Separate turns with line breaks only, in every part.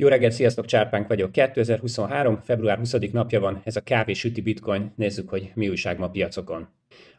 Jó reggelt, sziasztok, Csárpánk vagyok. 2023. február 20. napja van, ez a kávé süti bitcoin. Nézzük, hogy mi újság ma piacokon.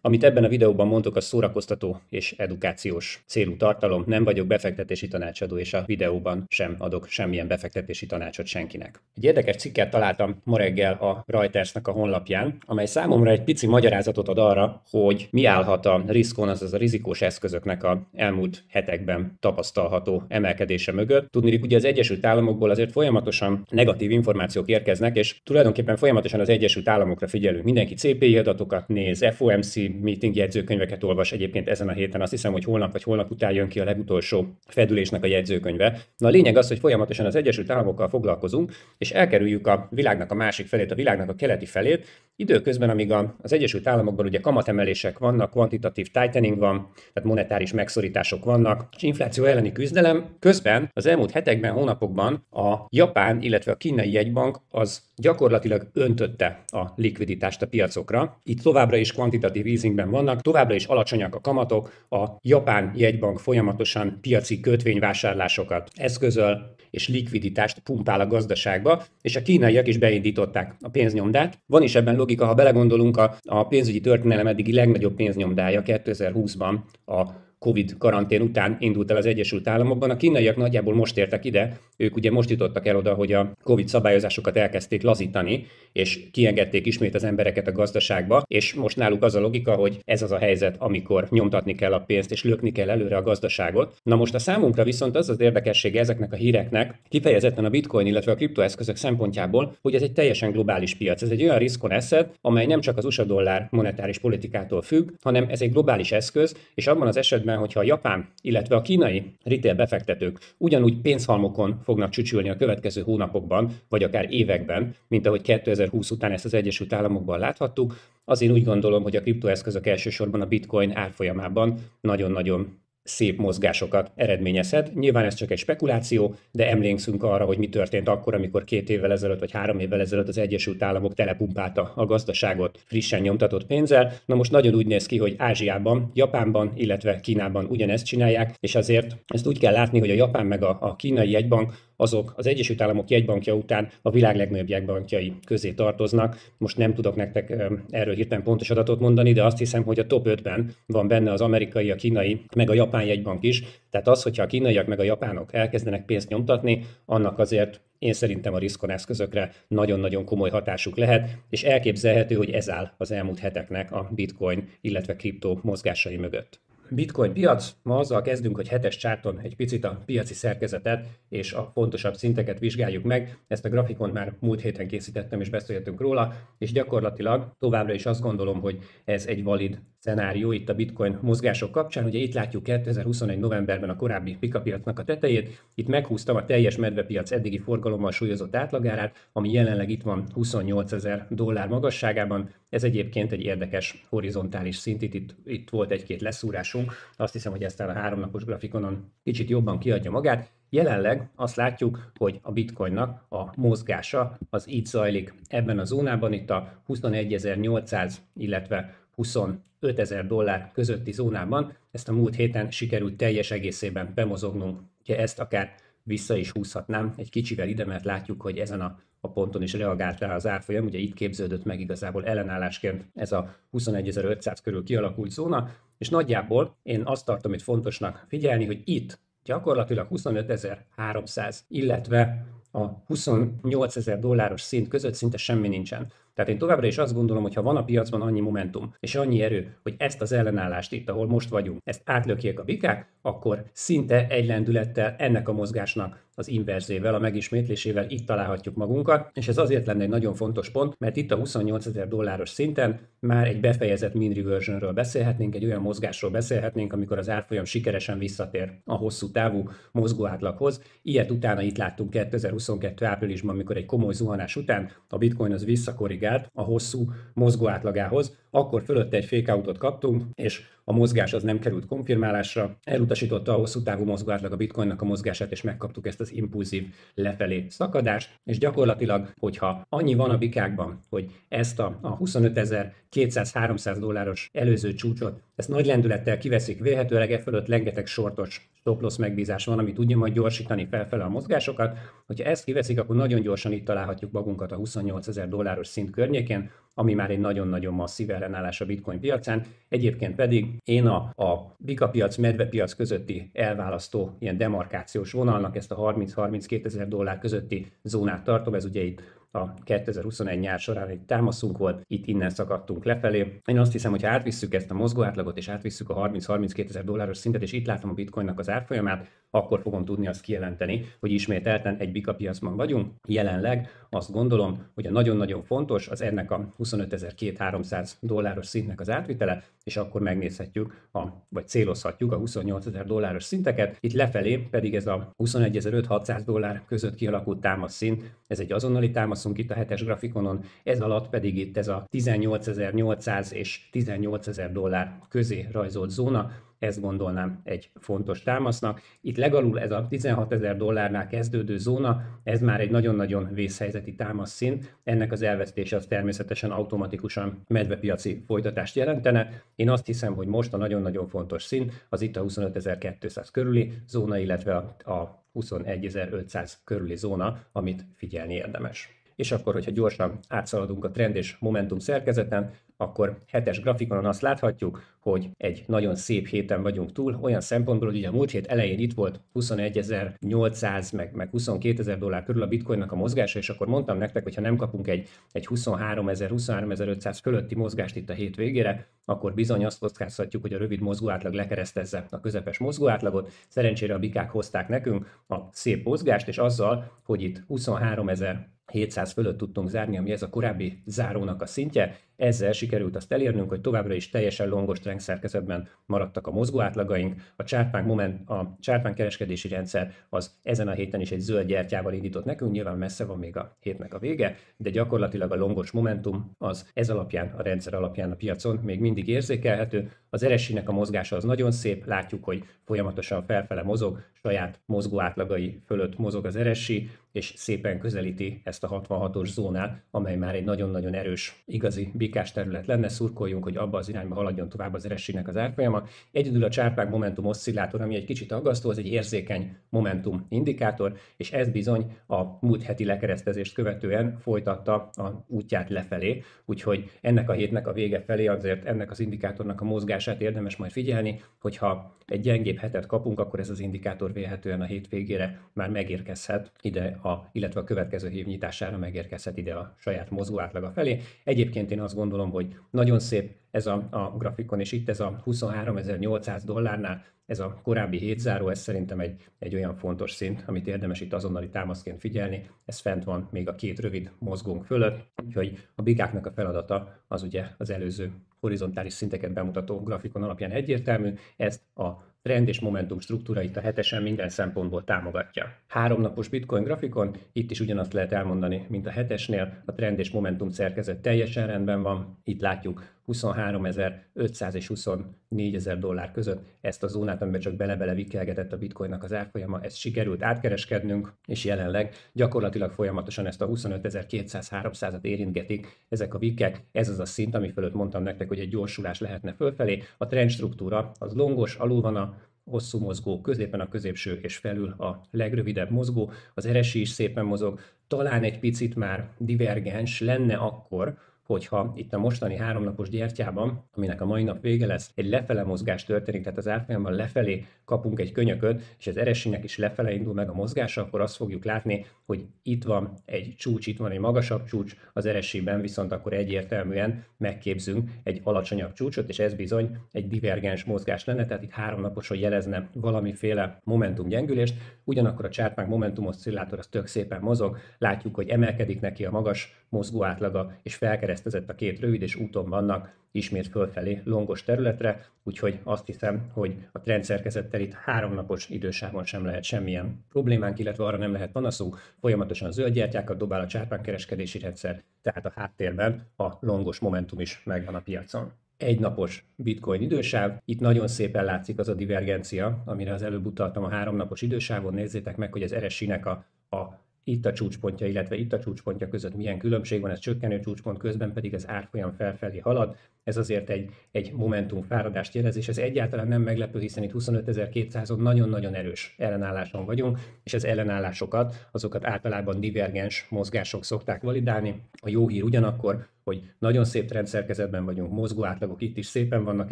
Amit ebben a videóban mondok, a szórakoztató és edukációs célú tartalom. Nem vagyok befektetési tanácsadó, és a videóban sem adok semmilyen befektetési tanácsot senkinek. Egy érdekes cikket találtam ma reggel a Reutersnak a honlapján, amely számomra egy pici magyarázatot ad arra, hogy mi állhat a riskon, azaz a rizikós eszközöknek a elmúlt hetekben tapasztalható emelkedése mögött. Tudni, ugye az Egyesült Államokból azért folyamatosan negatív információk érkeznek, és tulajdonképpen folyamatosan az Egyesült Államokra figyelünk. Mindenki CPI adatokat néz, FOM Ramsey meeting jegyzőkönyveket olvas egyébként ezen a héten, azt hiszem, hogy holnap vagy holnap után jön ki a legutolsó fedülésnek a jegyzőkönyve. Na a lényeg az, hogy folyamatosan az Egyesült Államokkal foglalkozunk, és elkerüljük a világnak a másik felét, a világnak a keleti felét, Időközben, amíg az Egyesült Államokban ugye kamatemelések vannak, kvantitatív tightening van, tehát monetáris megszorítások vannak, és infláció elleni küzdelem, közben az elmúlt hetekben, hónapokban a japán, illetve a kínai jegybank az gyakorlatilag öntötte a likviditást a piacokra. Itt továbbra is kvantitatív easingben vannak, továbbra is alacsonyak a kamatok, a japán jegybank folyamatosan piaci kötvényvásárlásokat eszközöl, és likviditást pumpál a gazdaságba, és a kínaiak is beindították a pénznyomdát. Van is ebben logikus akik, ha belegondolunk, a, a pénzügyi történelem eddigi legnagyobb pénznyomdája 2020-ban a Covid karantén után indult el az Egyesült Államokban. A kínaiak nagyjából most értek ide, ők ugye most jutottak el oda, hogy a Covid szabályozásokat elkezdték lazítani, és kiengedték ismét az embereket a gazdaságba, és most náluk az a logika, hogy ez az a helyzet, amikor nyomtatni kell a pénzt, és lökni kell előre a gazdaságot. Na most a számunkra viszont az az érdekessége ezeknek a híreknek, kifejezetten a bitcoin, illetve a kriptoeszközök szempontjából, hogy ez egy teljesen globális piac. Ez egy olyan riskon eszed, amely nem csak az USA dollár monetáris politikától függ, hanem ez egy globális eszköz, és abban az esetben, esetben, hogyha a japán, illetve a kínai retail befektetők ugyanúgy pénzhalmokon fognak csücsülni a következő hónapokban, vagy akár években, mint ahogy 2020 után ezt az Egyesült Államokban láthattuk, az én úgy gondolom, hogy a kriptoeszközök elsősorban a bitcoin árfolyamában nagyon-nagyon szép mozgásokat eredményezhet. Nyilván ez csak egy spekuláció, de emlékszünk arra, hogy mi történt akkor, amikor két évvel ezelőtt vagy három évvel ezelőtt az Egyesült Államok telepumpálta a gazdaságot frissen nyomtatott pénzzel. Na most nagyon úgy néz ki, hogy Ázsiában, Japánban, illetve Kínában ugyanezt csinálják, és azért ezt úgy kell látni, hogy a Japán meg a, a kínai jegybank azok az Egyesült Államok jegybankja után a világ legnagyobb jegybankjai közé tartoznak. Most nem tudok nektek erről hirtelen pontos adatot mondani, de azt hiszem, hogy a top 5-ben van benne az amerikai, a kínai, meg a japán jegybank is. Tehát az, hogyha a kínaiak meg a japánok elkezdenek pénzt nyomtatni, annak azért én szerintem a riskon eszközökre nagyon-nagyon komoly hatásuk lehet, és elképzelhető, hogy ez áll az elmúlt heteknek a bitcoin, illetve kriptó mozgásai mögött. Bitcoin piac. Ma azzal kezdünk, hogy hetes csárton egy picit a piaci szerkezetet és a fontosabb szinteket vizsgáljuk meg. Ezt a grafikont már múlt héten készítettem és beszéltünk róla, és gyakorlatilag továbbra is azt gondolom, hogy ez egy valid szenárió itt a bitcoin mozgások kapcsán. Ugye itt látjuk 2021. novemberben a korábbi pikapiacnak a tetejét, itt meghúztam a teljes medvepiac eddigi forgalommal súlyozott átlagárát, ami jelenleg itt van 28 ezer dollár magasságában, ez egyébként egy érdekes horizontális szint, itt, itt, volt egy-két leszúrásunk, azt hiszem, hogy ezt a háromnapos grafikonon kicsit jobban kiadja magát. Jelenleg azt látjuk, hogy a bitcoinnak a mozgása az így zajlik ebben a zónában, itt a 21.800, illetve 25 ezer dollár közötti zónában. Ezt a múlt héten sikerült teljes egészében bemozognunk. Ugye ezt akár vissza is húzhatnám egy kicsivel ide, mert látjuk, hogy ezen a, a ponton is reagált rá az árfolyam, ugye itt képződött meg igazából ellenállásként ez a 21.500 körül kialakult zóna, és nagyjából én azt tartom itt fontosnak figyelni, hogy itt gyakorlatilag 25.300, illetve a 28 dolláros szint között szinte semmi nincsen. Tehát én továbbra is azt gondolom, hogy ha van a piacban annyi momentum és annyi erő, hogy ezt az ellenállást itt, ahol most vagyunk, ezt átlökjék a bikák, akkor szinte egy lendülettel ennek a mozgásnak az inverzével, a megismétlésével itt találhatjuk magunkat, és ez azért lenne egy nagyon fontos pont, mert itt a 28 ezer dolláros szinten már egy befejezett mean reversionről beszélhetnénk, egy olyan mozgásról beszélhetnénk, amikor az árfolyam sikeresen visszatér a hosszú távú mozgó átlaghoz. Ilyet utána itt láttunk 2022 áprilisban, amikor egy komoly zuhanás után a bitcoin az visszakorrigál, átlagárt a hosszú mozgó átlagához, akkor fölötte egy fake kaptunk, és a mozgás az nem került konfirmálásra, elutasította a hosszú távú mozgóátlag a bitcoinnak a mozgását, és megkaptuk ezt az impulzív lefelé szakadást, és gyakorlatilag, hogyha annyi van a bikákban, hogy ezt a, a 25.200-300 dolláros előző csúcsot, ezt nagy lendülettel kiveszik, véhetőleg e fölött rengeteg sortos stop-loss megbízás van, ami tudja majd gyorsítani felfelé a mozgásokat. Hogyha ezt kiveszik, akkor nagyon gyorsan itt találhatjuk magunkat a 28.000 dolláros szint környékén, ami már egy nagyon-nagyon masszív ellenállás a bitcoin piacán. Egyébként pedig én a, a bika piac, medve piac közötti elválasztó ilyen demarkációs vonalnak ezt a 30-32 ezer dollár közötti zónát tartom, ez ugye itt a 2021 nyár során egy támaszunk volt, itt innen szakadtunk lefelé. Én azt hiszem, hogy ha átvisszük ezt a mozgóátlagot, és átvisszük a 30-32 ezer dolláros szintet, és itt látom a bitcoinnak az árfolyamát, akkor fogom tudni azt kijelenteni, hogy ismételten egy bika piacban vagyunk. Jelenleg azt gondolom, hogy a nagyon-nagyon fontos az ennek a 25200 dolláros szintnek az átvitele, és akkor megnézhetjük, a, vagy célozhatjuk a 28.000 dolláros szinteket. Itt lefelé pedig ez a 21.500 dollár között kialakult támaszszint, ez egy azonnali támasz válaszunk itt a hetes grafikonon, ez alatt pedig itt ez a 18.800 és 18.000 dollár közé rajzolt zóna, ezt gondolnám egy fontos támasznak. Itt legalul ez a 16 ezer dollárnál kezdődő zóna, ez már egy nagyon-nagyon vészhelyzeti támasz szint. Ennek az elvesztése az természetesen automatikusan medvepiaci folytatást jelentene. Én azt hiszem, hogy most a nagyon-nagyon fontos szint az itt a 25.200 körüli zóna, illetve a 21.500 körüli zóna, amit figyelni érdemes és akkor, hogyha gyorsan átszaladunk a trend és momentum szerkezeten, akkor hetes grafikonon azt láthatjuk, hogy egy nagyon szép héten vagyunk túl, olyan szempontból, hogy ugye a múlt hét elején itt volt 21.800 meg, meg 22.000 dollár körül a bitcoinnak a mozgása, és akkor mondtam nektek, hogy ha nem kapunk egy, egy 23.000, 23.500 fölötti mozgást itt a hét végére, akkor bizony azt kockázhatjuk, hogy a rövid átlag lekeresztezze a közepes átlagot. Szerencsére a bikák hozták nekünk a szép mozgást, és azzal, hogy itt 23.000 700 fölött tudtunk zárni, ami ez a korábbi zárónak a szintje, ezzel sikerült azt elérnünk, hogy továbbra is teljesen longos trend szerkezetben maradtak a mozgó átlagaink. A csárpánk, moment, a csárpánk kereskedési rendszer az ezen a héten is egy zöld gyertyával indított nekünk, nyilván messze van még a hétnek a vége, de gyakorlatilag a longos momentum az ez alapján, a rendszer alapján a piacon még mindig érzékelhető. Az eresének a mozgása az nagyon szép, látjuk, hogy folyamatosan felfele mozog, saját mozgó átlagai fölött mozog az eresi, és szépen közelíti ezt a 66-os zónát, amely már egy nagyon-nagyon erős, igazi bikás terület lenne. Szurkoljunk, hogy abba az irányba haladjon tovább az eressének az árfolyama. Egyedül a csárpák momentum oszcillátor, ami egy kicsit aggasztó, az egy érzékeny momentum indikátor, és ez bizony a múlt heti lekeresztezést követően folytatta a útját lefelé, úgyhogy ennek a hétnek a vége felé azért ennek az indikátornak a mozgását érdemes majd figyelni, hogyha egy gyengébb hetet kapunk, akkor ez az indikátor vélhetően a végére már megérkezhet ide a, illetve a következő év nyitására megérkezhet ide a saját mozgó átlaga felé. Egyébként én azt gondolom, hogy nagyon szép ez a, a grafikon, és itt ez a 23.800 dollárnál, ez a korábbi hétzáró, ez szerintem egy, egy olyan fontos szint, amit érdemes itt azonnali támaszként figyelni, ez fent van még a két rövid mozgónk fölött, úgyhogy a bikáknak a feladata az ugye az előző horizontális szinteket bemutató grafikon alapján egyértelmű, ezt a trend és momentum struktúrait a hetesen minden szempontból támogatja. Háromnapos bitcoin grafikon itt is ugyanazt lehet elmondani, mint a hetesnél, a trend és momentum szerkezet teljesen rendben van, itt látjuk 23.500 és 24.000 dollár között ezt a zónát, amiben csak bele-bele vikkelgetett a bitcoinnak az árfolyama, ezt sikerült átkereskednünk, és jelenleg gyakorlatilag folyamatosan ezt a 25.200-300-at érintgetik ezek a vikkek. ez az a szint, ami fölött mondtam nektek, hogy egy gyorsulás lehetne fölfelé, a trendstruktúra az longos, alul van a hosszú mozgó, középen a középső és felül a legrövidebb mozgó, az eresi is szépen mozog, talán egy picit már divergens lenne akkor, hogyha itt a mostani háromnapos gyertyában, aminek a mai nap vége lesz, egy lefele mozgás történik, tehát az árfolyamban lefelé kapunk egy könyököt, és az eresének is lefele indul meg a mozgása, akkor azt fogjuk látni, hogy itt van egy csúcs, itt van egy magasabb csúcs, az eresében viszont akkor egyértelműen megképzünk egy alacsonyabb csúcsot, és ez bizony egy divergens mozgás lenne, tehát itt háromnaposan jelezne valamiféle momentum gyengülést, ugyanakkor a csárpánk momentum oszcillátor az tök szépen mozog, látjuk, hogy emelkedik neki a magas mozgó átlaga, és felkereszt ezt a két rövid, és úton vannak ismét fölfelé longos területre, úgyhogy azt hiszem, hogy a trendszerkezettel itt háromnapos napos idősávon sem lehet semmilyen problémánk, illetve arra nem lehet panaszunk, folyamatosan zöld gyertyákat dobál a kereskedési rendszer, tehát a háttérben a longos momentum is megvan a piacon Egy napos bitcoin idősáv. Itt nagyon szépen látszik az a divergencia, amire az előbb utaltam a háromnapos idősávon. Nézzétek meg, hogy az eresinek a, a itt a csúcspontja, illetve itt a csúcspontja között milyen különbség van, ez csökkenő csúcspont közben pedig az árfolyam felfelé halad, ez azért egy, egy momentum fáradást jelez, és ez egyáltalán nem meglepő, hiszen itt 25.200-on nagyon-nagyon erős ellenálláson vagyunk, és az ellenállásokat, azokat általában divergens mozgások szokták validálni. A jó hír ugyanakkor, hogy nagyon szép rendszerkezetben vagyunk, mozgó átlagok itt is szépen vannak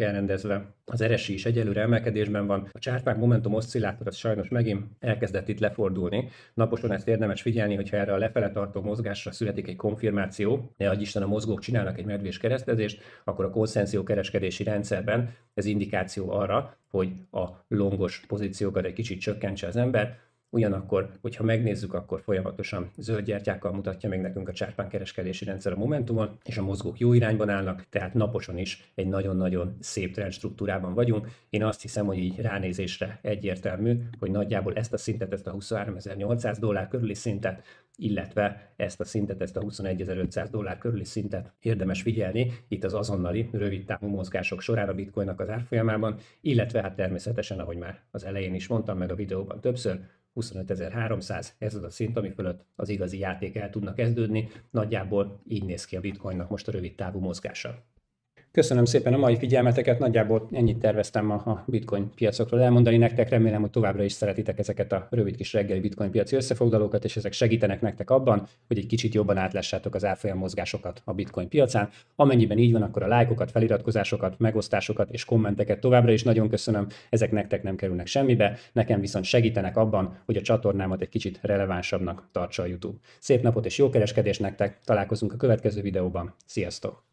elrendezve, az eresi is egyelőre emelkedésben van, a csárpák momentum oszcillátor az sajnos megint elkezdett itt lefordulni. Naposan ezt érdemes figyelni, hogyha erre a lefele tartó mozgásra születik egy konfirmáció, ne Isten a mozgók csinálnak egy medvés keresztezést, akkor akkor a konszenzió kereskedési rendszerben ez indikáció arra, hogy a longos pozíciókat egy kicsit csökkentse az ember, Ugyanakkor, hogyha megnézzük, akkor folyamatosan zöld gyertyákkal mutatja meg nekünk a csárpán kereskedési rendszer a momentumon, és a mozgók jó irányban állnak, tehát naposan is egy nagyon-nagyon szép trend struktúrában vagyunk. Én azt hiszem, hogy így ránézésre egyértelmű, hogy nagyjából ezt a szintet, ezt a 23.800 dollár körüli szintet illetve ezt a szintet, ezt a 21.500 dollár körüli szintet érdemes figyelni itt az azonnali rövid távú mozgások során a bitcoinnak az árfolyamában, illetve hát természetesen, ahogy már az elején is mondtam meg a videóban többször, 25.300, ez az a szint, ami fölött az igazi játék el tudnak kezdődni. Nagyjából így néz ki a bitcoinnak most a rövid távú mozgása. Köszönöm szépen a mai figyelmeteket, nagyjából ennyit terveztem a bitcoin piacokról elmondani nektek, remélem, hogy továbbra is szeretitek ezeket a rövid kis reggeli bitcoin piaci összefoglalókat, és ezek segítenek nektek abban, hogy egy kicsit jobban átlássátok az árfolyam mozgásokat a bitcoin piacán. Amennyiben így van, akkor a lájkokat, feliratkozásokat, megosztásokat és kommenteket továbbra is nagyon köszönöm, ezek nektek nem kerülnek semmibe, nekem viszont segítenek abban, hogy a csatornámat egy kicsit relevánsabbnak tartsa a YouTube. Szép napot és jó kereskedés nektek, találkozunk a következő videóban, sziasztok!